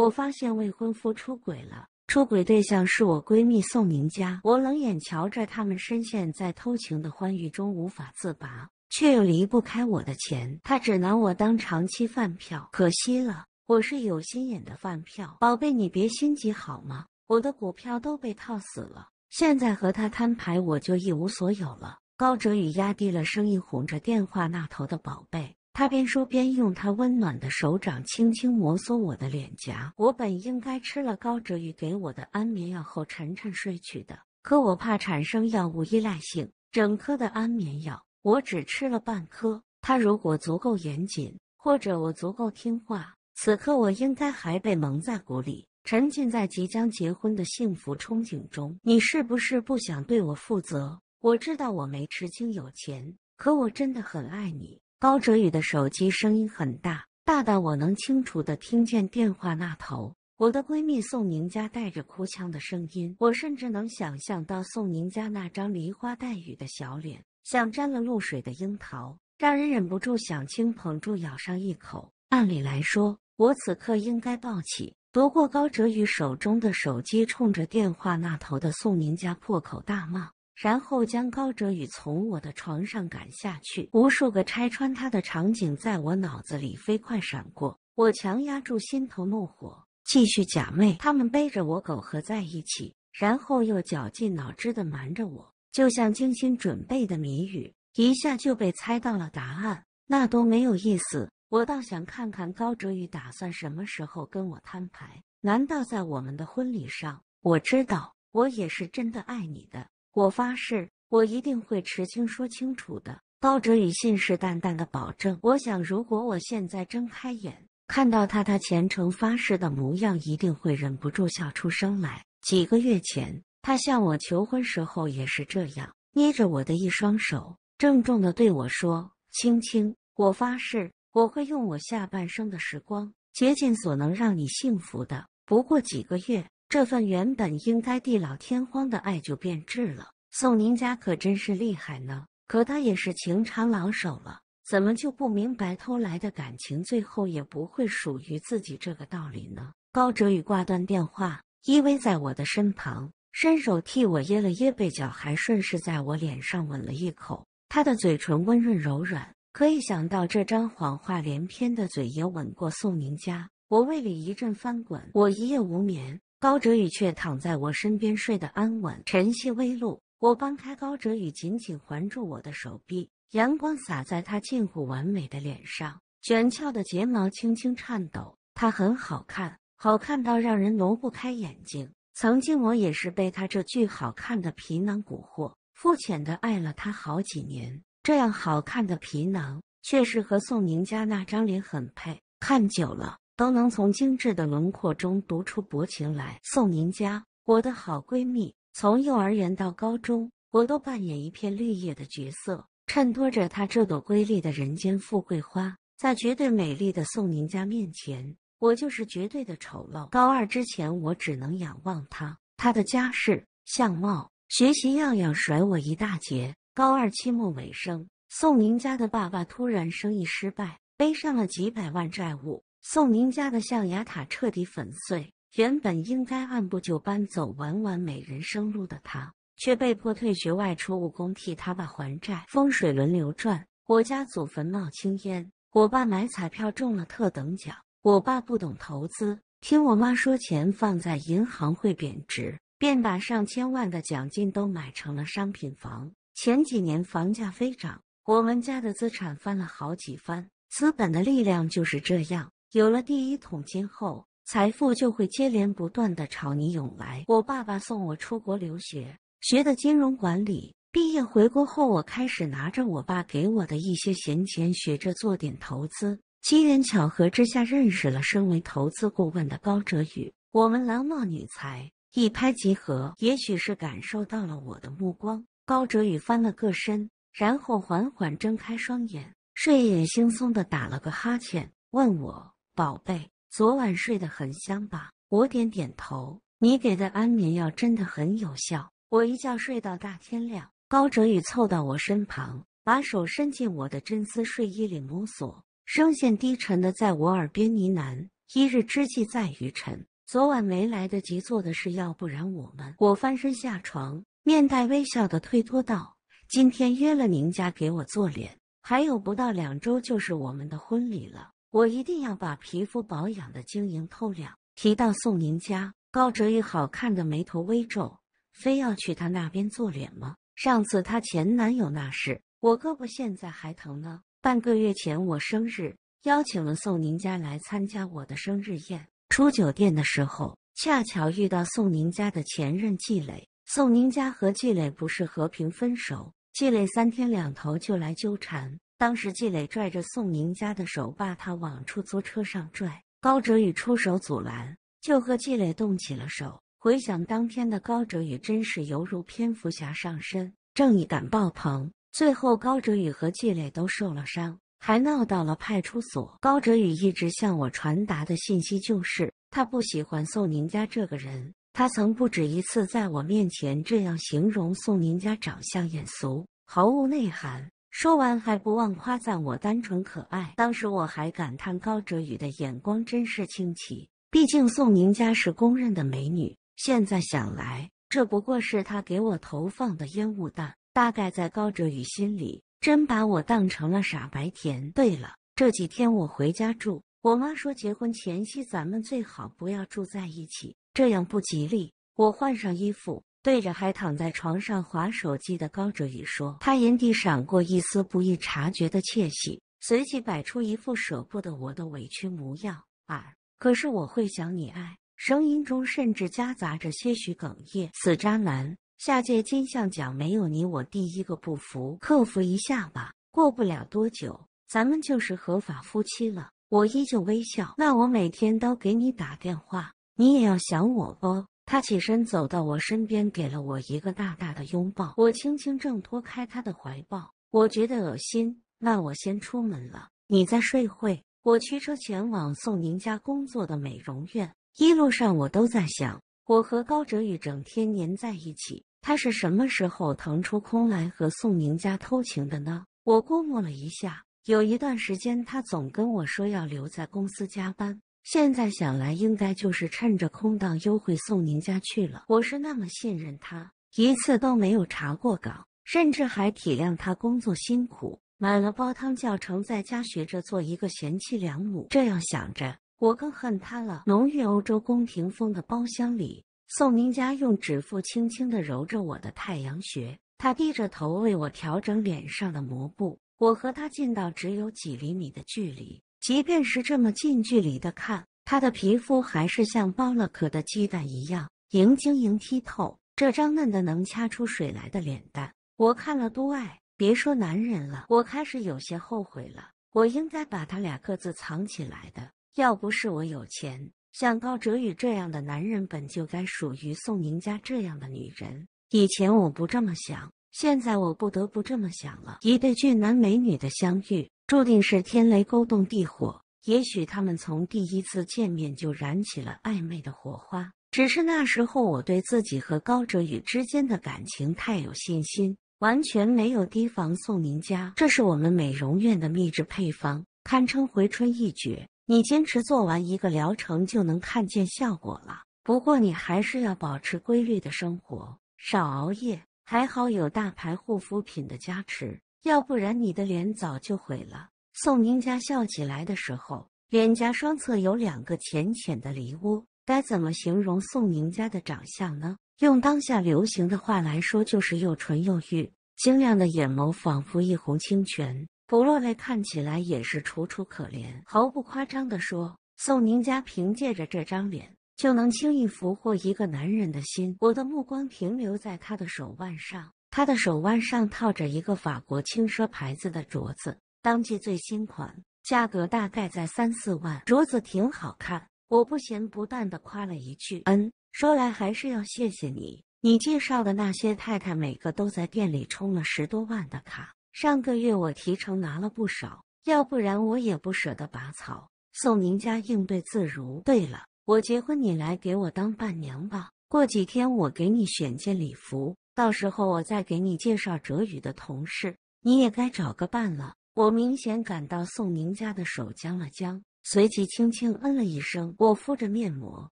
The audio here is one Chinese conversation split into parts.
我发现未婚夫出轨了，出轨对象是我闺蜜宋明佳。我冷眼瞧着他们深陷在偷情的欢愉中无法自拔，却又离不开我的钱。他只拿我当长期饭票，可惜了，我是有心眼的饭票。宝贝，你别心急好吗？我的股票都被套死了，现在和他摊牌，我就一无所有了。高哲宇压低了声音哄着电话那头的宝贝。他边说边用他温暖的手掌轻轻摩挲我的脸颊。我本应该吃了高哲宇给我的安眠药后沉沉睡去的，可我怕产生药物依赖性，整颗的安眠药我只吃了半颗。他如果足够严谨，或者我足够听话，此刻我应该还被蒙在鼓里，沉浸在即将结婚的幸福憧憬中。你是不是不想对我负责？我知道我没吃青有钱，可我真的很爱你。高哲宇的手机声音很大，大到我能清楚的听见电话那头我的闺蜜宋宁家带着哭腔的声音。我甚至能想象到宋宁家那张梨花带雨的小脸，像沾了露水的樱桃，让人忍不住想轻捧住咬上一口。按理来说，我此刻应该抱起夺过高哲宇手中的手机，冲着电话那头的宋宁家破口大骂。然后将高哲宇从我的床上赶下去，无数个拆穿他的场景在我脑子里飞快闪过。我强压住心头怒火，继续假寐。他们背着我苟合在一起，然后又绞尽脑汁的瞒着我，就像精心准备的谜语，一下就被猜到了答案，那多没有意思。我倒想看看高哲宇打算什么时候跟我摊牌？难道在我们的婚礼上？我知道，我也是真的爱你的。我发誓，我一定会持青说清楚的。包哲宇信誓旦旦的保证。我想，如果我现在睁开眼看到他，他虔诚发誓的模样，一定会忍不住笑出声来。几个月前，他向我求婚时候也是这样，捏着我的一双手，郑重的对我说：“青青，我发誓，我会用我下半生的时光，竭尽所能让你幸福的。”不过几个月。这份原本应该地老天荒的爱就变质了。宋宁家可真是厉害呢，可他也是情场老手了，怎么就不明白偷来的感情最后也不会属于自己这个道理呢？高哲宇挂断电话，依偎在我的身旁，伸手替我掖了掖被角，还顺势在我脸上吻了一口。他的嘴唇温润柔软，可以想到这张谎话连篇的嘴也吻过宋宁家。我胃里一阵翻滚，我一夜无眠。高哲宇却躺在我身边睡得安稳。晨曦微露，我搬开高哲宇，紧紧环住我的手臂。阳光洒在他近乎完美的脸上，卷翘的睫毛轻轻颤抖。他很好看，好看到让人挪不开眼睛。曾经我也是被他这巨好看的皮囊蛊惑，肤浅的爱了他好几年。这样好看的皮囊，却是和宋宁家那张脸很配，看久了。都能从精致的轮廓中读出薄情来。宋宁家，我的好闺蜜，从幼儿园到高中，我都扮演一片绿叶的角色，衬托着她这朵瑰丽的人间富贵花。在绝对美丽的宋宁家面前，我就是绝对的丑陋。高二之前，我只能仰望她，她的家世、相貌、学习样样甩我一大截。高二期末尾声，宋宁家的爸爸突然生意失败，背上了几百万债务。宋宁家的象牙塔彻底粉碎。原本应该按部就班走完完美人生路的他，却被迫退学外出务工，替他爸还债。风水轮流转，我家祖坟冒青烟，我爸买彩票中了特等奖。我爸不懂投资，听我妈说钱放在银行会贬值，便把上千万的奖金都买成了商品房。前几年房价飞涨，我们家的资产翻了好几番。资本的力量就是这样。有了第一桶金后，财富就会接连不断的朝你涌来。我爸爸送我出国留学，学的金融管理。毕业回国后，我开始拿着我爸给我的一些闲钱，学着做点投资。机缘巧合之下，认识了身为投资顾问的高哲宇。我们郎貌女才，一拍即合。也许是感受到了我的目光，高哲宇翻了个身，然后缓缓睁开双眼，睡眼惺忪的打了个哈欠，问我。宝贝，昨晚睡得很香吧？我点点头。你给的安眠药真的很有效，我一觉睡到大天亮。高哲宇凑到我身旁，把手伸进我的真丝睡衣里摸索，声线低沉的在我耳边呢喃：“一日之计在于晨，昨晚没来得及做的事，要不然我们……”我翻身下床，面带微笑的推脱道：“今天约了宁家给我做脸，还有不到两周就是我们的婚礼了。”我一定要把皮肤保养的晶莹透亮。提到宋宁家，高哲宇好看的眉头微皱，非要去他那边做脸吗？上次他前男友那事，我胳膊现在还疼呢。半个月前我生日，邀请了宋宁家来参加我的生日宴。出酒店的时候，恰巧遇到宋宁家的前任季磊。宋宁家和季磊不是和平分手，季磊三天两头就来纠缠。当时季磊拽着宋宁家的手，把他往出租车上拽。高哲宇出手阻拦，就和季磊动起了手。回想当天的高哲宇，真是犹如蝙蝠侠上身，正义感爆棚。最后高哲宇和季磊都受了伤，还闹到了派出所。高哲宇一直向我传达的信息就是，他不喜欢宋宁家这个人。他曾不止一次在我面前这样形容宋宁家：长相眼俗，毫无内涵。说完，还不忘夸赞我单纯可爱。当时我还感叹高哲宇的眼光真是清奇，毕竟宋宁家是公认的美女。现在想来，这不过是他给我投放的烟雾弹。大概在高哲宇心里，真把我当成了傻白甜。对了，这几天我回家住，我妈说结婚前夕咱们最好不要住在一起，这样不吉利。我换上衣服。对着还躺在床上划手机的高哲宇说，他眼底闪过一丝不易察觉的窃喜，随即摆出一副舍不得我的委屈模样。啊，可是我会想你，爱，声音中甚至夹杂着些许哽咽。死渣男，下届金像奖没有你，我第一个不服。克服一下吧，过不了多久，咱们就是合法夫妻了。我依旧微笑。那我每天都给你打电话，你也要想我哦。他起身走到我身边，给了我一个大大的拥抱。我轻轻挣脱开他的怀抱，我觉得恶心，那我先出门了，你再睡会。我驱车前往宋宁家工作的美容院，一路上我都在想，我和高哲宇整天黏在一起，他是什么时候腾出空来和宋宁家偷情的呢？我估摸了一下，有一段时间他总跟我说要留在公司加班。现在想来，应该就是趁着空档幽会宋宁家去了。我是那么信任他，一次都没有查过岗，甚至还体谅他工作辛苦，买了煲汤教程，在家学着做一个贤妻良母。这样想着，我更恨他了。浓郁欧洲宫廷风的包厢里，宋宁家用指腹轻轻的揉着我的太阳穴，他低着头为我调整脸上的膜布，我和他近到只有几厘米的距离。即便是这么近距离的看，他的皮肤还是像剥了壳的鸡蛋一样莹晶莹剔透。这张嫩的能掐出水来的脸蛋，我看了都爱。别说男人了，我开始有些后悔了。我应该把他俩各自藏起来的。要不是我有钱，像高哲宇这样的男人，本就该属于宋宁家这样的女人。以前我不这么想，现在我不得不这么想了。一对俊男美女的相遇。注定是天雷勾动地火，也许他们从第一次见面就燃起了暧昧的火花。只是那时候，我对自己和高哲宇之间的感情太有信心，完全没有提防宋宁佳。这是我们美容院的秘制配方，堪称回春一绝。你坚持做完一个疗程，就能看见效果了。不过你还是要保持规律的生活，少熬夜。还好有大牌护肤品的加持。要不然你的脸早就毁了。宋宁家笑起来的时候，脸颊双侧有两个浅浅的梨窝。该怎么形容宋宁家的长相呢？用当下流行的话来说，就是又纯又欲。晶亮的眼眸仿佛一泓清泉，不落泪看起来也是楚楚可怜。毫不夸张地说，宋宁家凭借着这张脸，就能轻易俘获一个男人的心。我的目光停留在他的手腕上。他的手腕上套着一个法国轻奢牌子的镯子，当季最新款，价格大概在三四万。镯子挺好看，我不咸不淡的夸了一句：“嗯。”说来还是要谢谢你，你介绍的那些太太，每个都在店里充了十多万的卡。上个月我提成拿了不少，要不然我也不舍得拔草。送您家应对自如。对了，我结婚你来给我当伴娘吧，过几天我给你选件礼服。到时候我再给你介绍哲宇的同事，你也该找个伴了。我明显感到宋宁家的手僵了僵，随即轻轻嗯了一声。我敷着面膜，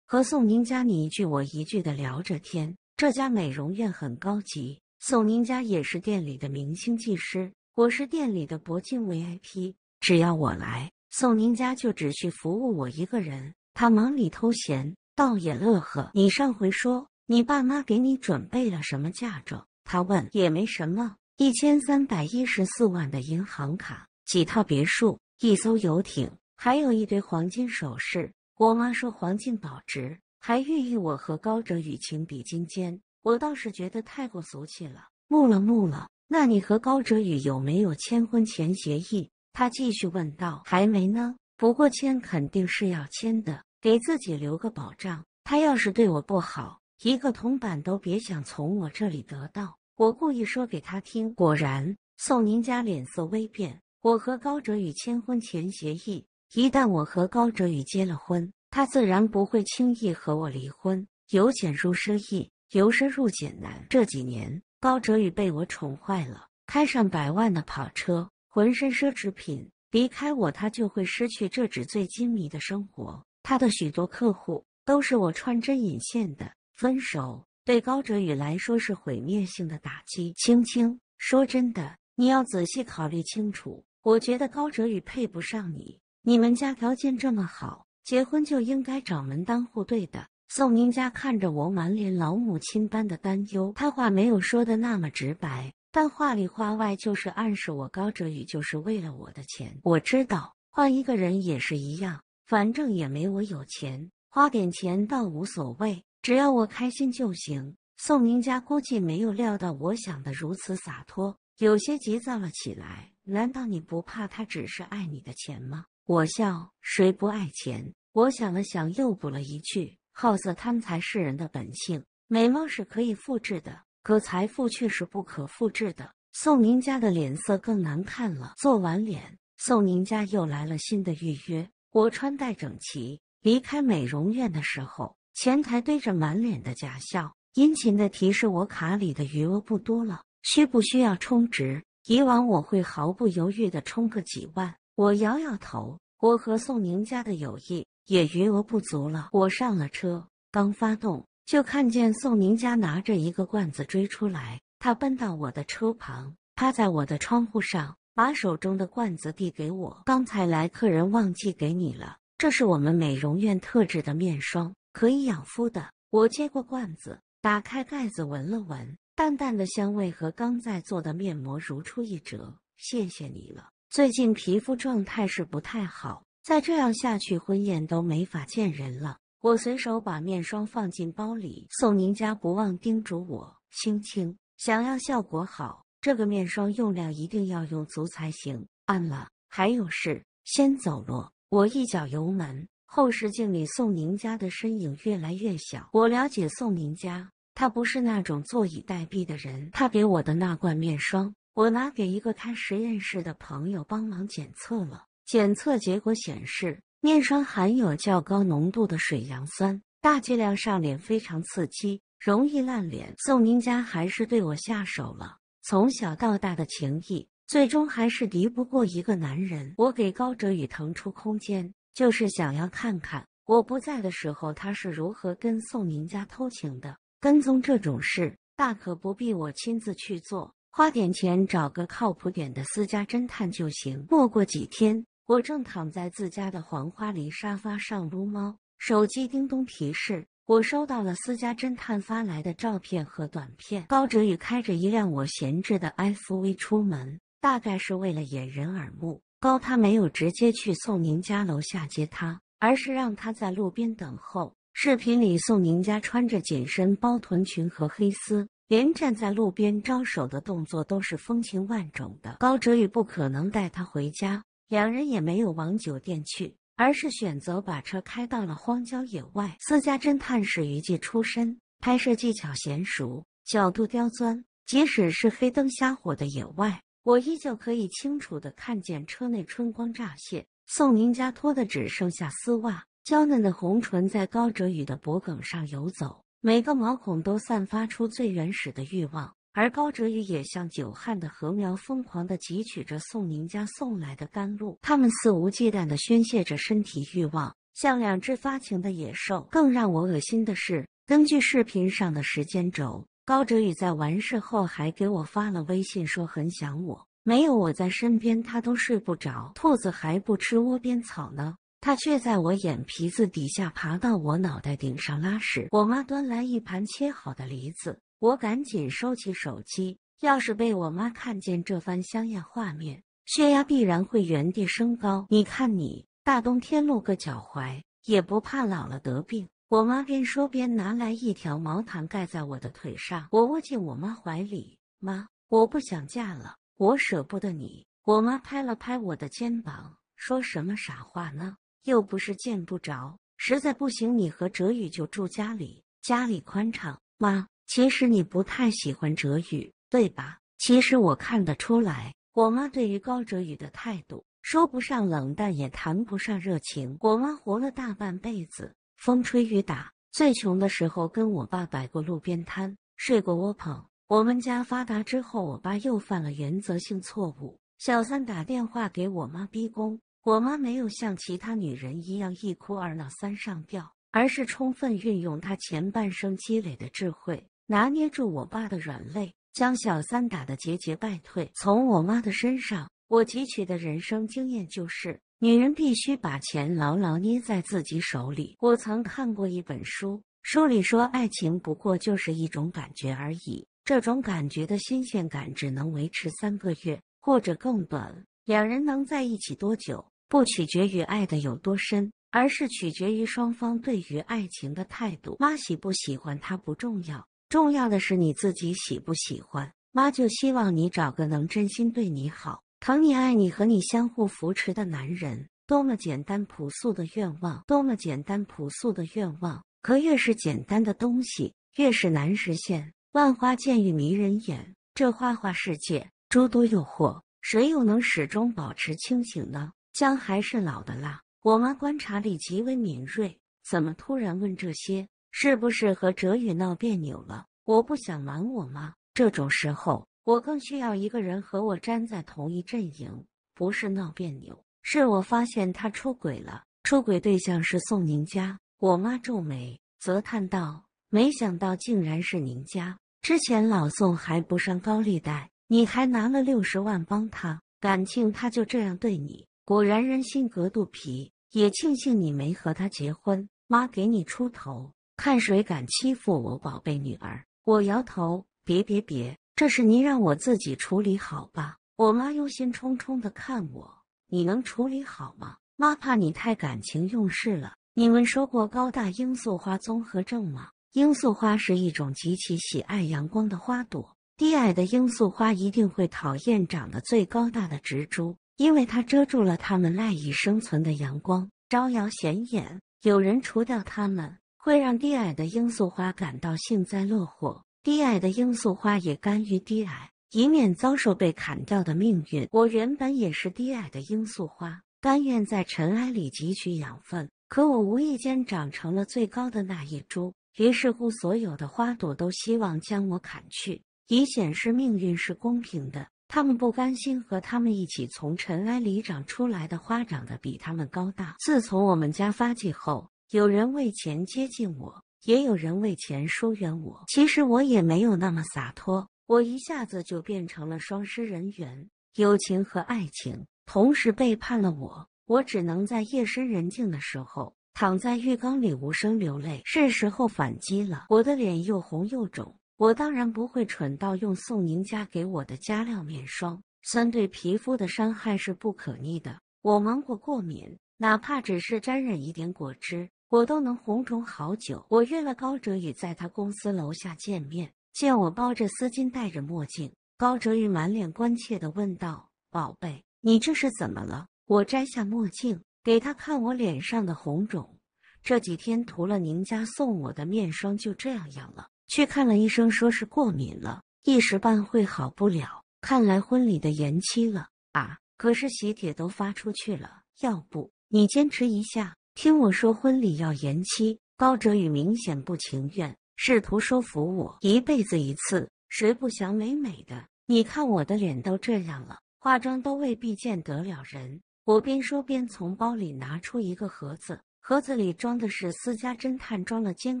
和宋宁家你一句我一句的聊着天。这家美容院很高级，宋宁家也是店里的明星技师，我是店里的铂金 VIP，只要我来，宋宁家就只需服务我一个人。他忙里偷闲，倒也乐呵。你上回说。你爸妈给你准备了什么嫁妆？他问。也没什么，一千三百一十四万的银行卡，几套别墅，一艘游艇，还有一堆黄金首饰。我妈说黄金保值，还寓意我和高哲宇情比金坚。我倒是觉得太过俗气了。木了木了，那你和高哲宇有没有签婚前协议？他继续问道。还没呢，不过签肯定是要签的，给自己留个保障。他要是对我不好。一个铜板都别想从我这里得到。我故意说给他听。果然，宋宁家脸色微变。我和高哲宇签婚前协议，一旦我和高哲宇结了婚，他自然不会轻易和我离婚。由俭入奢易，由奢入俭难。这几年，高哲宇被我宠坏了，开上百万的跑车，浑身奢侈品。离开我，他就会失去这纸醉金迷的生活。他的许多客户都是我穿针引线的。分手对高哲宇来说是毁灭性的打击。青青，说真的，你要仔细考虑清楚。我觉得高哲宇配不上你。你们家条件这么好，结婚就应该找门当户对的。宋明家看着我，满脸老母亲般的担忧。他话没有说的那么直白，但话里话外就是暗示我，高哲宇就是为了我的钱。我知道，换一个人也是一样。反正也没我有钱，花点钱倒无所谓。只要我开心就行。宋明家估计没有料到我想的如此洒脱，有些急躁了起来。难道你不怕他只是爱你的钱吗？我笑，谁不爱钱？我想了想，又补了一句：好色贪财是人的本性，美貌是可以复制的，可财富却是不可复制的。宋宁家的脸色更难看了。做完脸，宋宁家又来了新的预约。我穿戴整齐，离开美容院的时候。前台堆着满脸的假笑，殷勤的提示我卡里的余额不多了，需不需要充值？以往我会毫不犹豫的充个几万。我摇摇头，我和宋宁家的友谊也余额不足了。我上了车，刚发动，就看见宋宁家拿着一个罐子追出来。他奔到我的车旁，趴在我的窗户上，把手中的罐子递给我。刚才来客人忘记给你了，这是我们美容院特制的面霜。可以养肤的。我接过罐子，打开盖子，闻了闻，淡淡的香味和刚在做的面膜如出一辙。谢谢你了，最近皮肤状态是不太好，再这样下去，婚宴都没法见人了。我随手把面霜放进包里，送您家不忘叮嘱我：青青，想要效果好，这个面霜用量一定要用足才行。暗了，还有事先走咯。我一脚油门。后视镜里，宋宁家的身影越来越小。我了解宋宁家，他不是那种坐以待毙的人。他给我的那罐面霜，我拿给一个开实验室的朋友帮忙检测了。检测结果显示，面霜含有较高浓度的水杨酸，大剂量上脸非常刺激，容易烂脸。宋宁家还是对我下手了。从小到大的情谊，最终还是敌不过一个男人。我给高哲宇腾出空间。就是想要看看我不在的时候，他是如何跟宋宁家偷情的。跟踪这种事，大可不必我亲自去做，花点钱找个靠谱点的私家侦探就行。没过几天，我正躺在自家的黄花梨沙发上撸猫，手机叮咚提示，我收到了私家侦探发来的照片和短片。高哲宇开着一辆我闲置的 FV 出门，大概是为了掩人耳目。高他没有直接去宋宁家楼下接他，而是让他在路边等候。视频里，宋宁家穿着紧身包臀裙和黑丝，连站在路边招手的动作都是风情万种的。高哲宇不可能带她回家，两人也没有往酒店去，而是选择把车开到了荒郊野外。私家侦探视娱记出身，拍摄技巧娴熟，角度刁钻，即使是黑灯瞎火的野外。我依旧可以清楚的看见车内春光乍泄，宋宁家脱的只剩下丝袜，娇嫩的红唇在高哲宇的脖颈上游走，每个毛孔都散发出最原始的欲望，而高哲宇也像久旱的禾苗疯狂的汲取着宋宁家送来的甘露，他们肆无忌惮的宣泄着身体欲望，像两只发情的野兽。更让我恶心的是，根据视频上的时间轴。高哲宇在完事后还给我发了微信，说很想我，没有我在身边他都睡不着。兔子还不吃窝边草呢，他却在我眼皮子底下爬到我脑袋顶上拉屎。我妈端来一盘切好的梨子，我赶紧收起手机。要是被我妈看见这番香艳画面，血压必然会原地升高。你看你大冬天露个脚踝，也不怕老了得病。我妈边说边拿来一条毛毯盖在我的腿上，我窝进我妈怀里。妈，我不想嫁了，我舍不得你。我妈拍了拍我的肩膀，说什么傻话呢？又不是见不着，实在不行，你和哲宇就住家里，家里宽敞。妈，其实你不太喜欢哲宇，对吧？其实我看得出来，我妈对于高哲宇的态度，说不上冷淡，也谈不上热情。我妈活了大半辈子。风吹雨打，最穷的时候跟我爸摆过路边摊，睡过窝棚。我们家发达之后，我爸又犯了原则性错误，小三打电话给我妈逼宫。我妈没有像其他女人一样一哭二闹三上吊，而是充分运用她前半生积累的智慧，拿捏住我爸的软肋，将小三打的节节败退。从我妈的身上，我汲取的人生经验就是。女人必须把钱牢牢捏在自己手里。我曾看过一本书，书里说，爱情不过就是一种感觉而已，这种感觉的新鲜感只能维持三个月或者更短。两人能在一起多久，不取决于爱的有多深，而是取决于双方对于爱情的态度。妈喜不喜欢他不重要，重要的是你自己喜不喜欢。妈就希望你找个能真心对你好。疼你爱你和你相互扶持的男人，多么简单朴素的愿望，多么简单朴素的愿望。可越是简单的东西，越是难实现。万花渐欲迷人眼，这花花世界，诸多诱惑，谁又能始终保持清醒呢？姜还是老的辣。我妈观察力极为敏锐，怎么突然问这些？是不是和哲宇闹别扭了？我不想瞒我妈，这种时候。我更需要一个人和我站在同一阵营，不是闹别扭，是我发现他出轨了，出轨对象是宋宁家。我妈皱眉，则叹道：“没想到竟然是宁家，之前老宋还不上高利贷，你还拿了六十万帮他，敢情他就这样对你？果然人心隔肚皮，也庆幸你没和他结婚。妈给你出头，看谁敢欺负我宝贝女儿！”我摇头：“别别别。”这是您让我自己处理好吧？我妈忧心忡忡的看我，你能处理好吗？妈怕你太感情用事了。你们说过高大罂粟花综合症吗？罂粟花是一种极其喜爱阳光的花朵，低矮的罂粟花一定会讨厌长得最高大的植株，因为它遮住了它们赖以生存的阳光，招摇显眼。有人除掉它们，会让低矮的罂粟花感到幸灾乐祸。低矮的罂粟花也甘于低矮，以免遭受被砍掉的命运。我原本也是低矮的罂粟花，甘愿在尘埃里汲取养分。可我无意间长成了最高的那一株，于是乎，所有的花朵都希望将我砍去，以显示命运是公平的。他们不甘心和他们一起从尘埃里长出来的花长得比他们高大。自从我们家发迹后，有人为钱接近我。也有人为钱疏远我，其实我也没有那么洒脱。我一下子就变成了双失人员，友情和爱情同时背叛了我。我只能在夜深人静的时候，躺在浴缸里无声流泪。是时候反击了。我的脸又红又肿，我当然不会蠢到用宋宁家给我的加料面霜，酸对皮肤的伤害是不可逆的。我芒果过敏，哪怕只是沾染一点果汁。我都能红肿好久。我约了高哲宇在他公司楼下见面。见我包着丝巾，戴着墨镜，高哲宇满脸关切的问道：“宝贝，你这是怎么了？”我摘下墨镜，给他看我脸上的红肿。这几天涂了您家送我的面霜，就这样痒了。去看了医生，说是过敏了，一时半会好不了。看来婚礼的延期了啊！可是喜帖都发出去了，要不你坚持一下？听我说，婚礼要延期。高哲宇明显不情愿，试图说服我。一辈子一次，谁不想美美的？你看我的脸都这样了，化妆都未必见得了人。我边说边从包里拿出一个盒子，盒子里装的是私家侦探装了监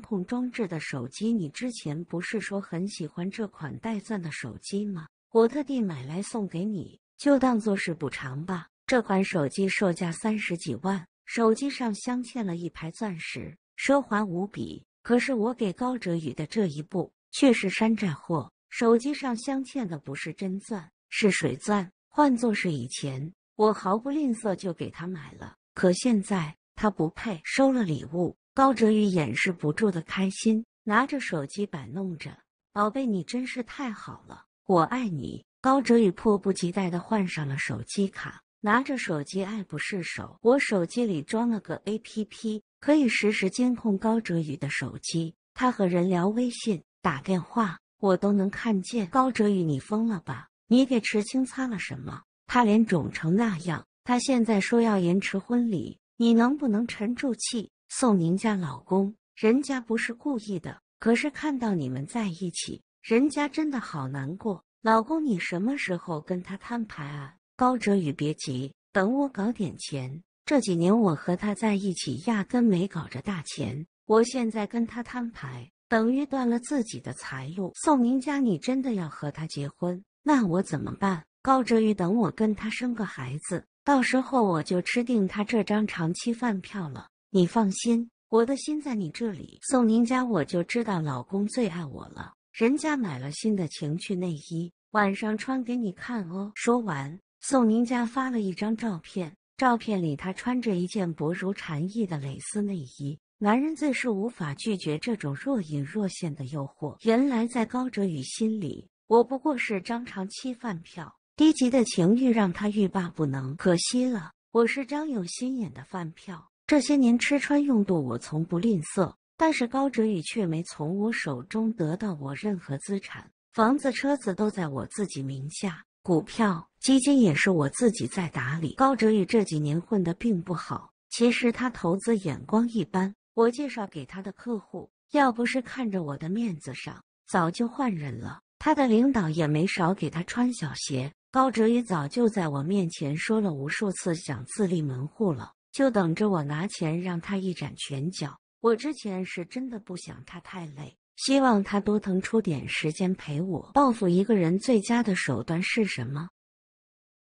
控装置的手机。你之前不是说很喜欢这款带钻的手机吗？我特地买来送给你，就当做是补偿吧。这款手机售价三十几万。手机上镶嵌了一排钻石，奢华无比。可是我给高哲宇的这一步却是山寨货，手机上镶嵌的不是真钻，是水钻。换作是以前，我毫不吝啬就给他买了。可现在他不配收了礼物，高哲宇掩饰不住的开心，拿着手机摆弄着：“宝贝，你真是太好了，我爱你。”高哲宇迫不及待的换上了手机卡。拿着手机爱不释手。我手机里装了个 APP，可以实时监控高哲宇的手机。他和人聊微信、打电话，我都能看见。高哲宇，你疯了吧？你给池青擦了什么？他脸肿成那样。他现在说要延迟婚礼，你能不能沉住气？宋宁家老公，人家不是故意的。可是看到你们在一起，人家真的好难过。老公，你什么时候跟他摊牌啊？高哲宇，别急，等我搞点钱。这几年我和他在一起，压根没搞着大钱。我现在跟他摊牌，等于断了自己的财路。宋宁家，你真的要和他结婚？那我怎么办？高哲宇，等我跟他生个孩子，到时候我就吃定他这张长期饭票了。你放心，我的心在你这里。宋宁家，我就知道老公最爱我了。人家买了新的情趣内衣，晚上穿给你看哦。说完。宋宁家发了一张照片，照片里她穿着一件薄如蝉翼的蕾丝内衣。男人自是无法拒绝这种若隐若现的诱惑。原来在高哲宇心里，我不过是张长期饭票。低级的情欲让他欲罢不能。可惜了，我是张有心眼的饭票。这些年吃穿用度我从不吝啬，但是高哲宇却没从我手中得到我任何资产，房子、车子都在我自己名下。股票、基金也是我自己在打理。高哲宇这几年混的并不好，其实他投资眼光一般。我介绍给他的客户，要不是看着我的面子上，早就换人了。他的领导也没少给他穿小鞋。高哲宇早就在我面前说了无数次想自立门户了，就等着我拿钱让他一展拳脚。我之前是真的不想他太累。希望他多腾出点时间陪我。报复一个人最佳的手段是什么？